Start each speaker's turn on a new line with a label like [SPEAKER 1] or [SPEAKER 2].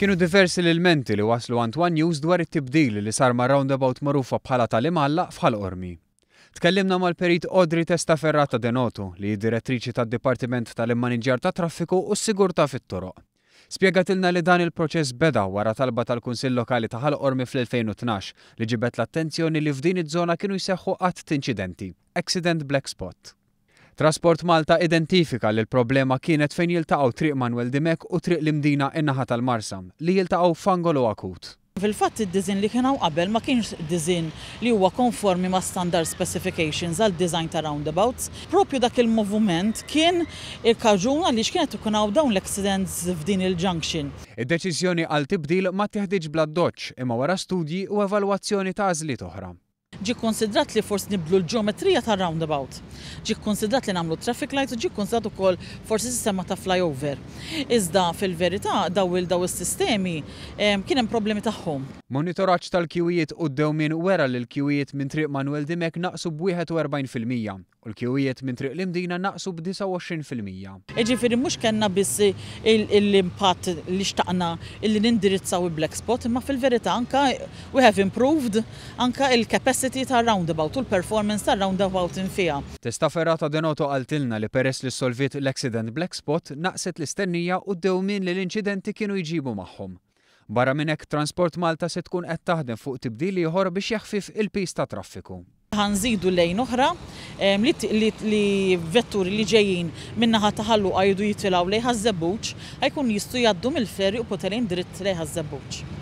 [SPEAKER 1] Kienu diversi l-elementi li waslu Antoine News dwar it-tibdil li sar ma' roundabout marufa bħala tal-imalla fħal ormi. Tkellimna mal-perit Odri Testaferrata Denoto li direttriċi tad-Dipartiment tal-Immaniġjar ta' Traffiku u s-Sigurta fit-Toroq. Spiegatilna li dan il-proċess beda wara talba tal-Kunsill Lokali ta' ormi fl-2012 li ġibet l-attenzjoni li f'din iż-żona kienu jseħħu qatt incidenti, accident black spot. Trasport Malta identifika li l-problema kienet fejn jiltaqgħu triq Manuel Dimek u triq l-imdina naħa tal-Marsam li jiltaqgħu fangolo akut.
[SPEAKER 2] Fil-fatt id-dizin li kienaw qabel ma kienx dizin li huwa konformi ma' standard specifications għal design ta' roundabouts. Propju dak il movement kien il-kaġuna li xkienet ikunaw dawn l-accidents f'din il-junction. Id-deċiżjoni għal tibdil ma teħdiġ bla doċ imma wara studji u evalwazzjoni ta' għażliet oħra. Ġi konsidrat li forsi niblu l-ġeometrija ta' roundabout ġi konsidrat li namlu traffic lights u ġi konsidrat u kol forsi sistema ta' flyover. Iżda fil-verita daw il-daw il-sistemi kienem problemi taħħom. Monitoraċ tal-kiwijiet u
[SPEAKER 1] d-dew minn wera l kiwijiet minn triq Manuel Dimek naqsu b-41% u l-kiwijiet minn
[SPEAKER 2] triq l-imdina naqsu b-29%. Iġifiri mux kena biss l-impat li xtaqna li nindirizzaw il-black spot, ma fil-verita anka we have improved anka il-capacity ta' roundabout u l-performance ta' roundabout fija. Testa Ferrata
[SPEAKER 1] Denoto għaltilna li peress li solvit l-accident black spot naqset l-istennija u d-dewmin li l-inċidenti kienu jġibu maħħum. Barra minnek Transport Malta se tkun qed taħdem fuq tibdil
[SPEAKER 2] ieħor biex jaħfif il pista ta' traffiku. Ħanżidu lejn oħra li vetturi li ġejjin minnaħa taħallu għajdu jitilaw lejn ħaż-żebbuċ jistu jaddu mill-ferri u potelin dritt lejn ħaż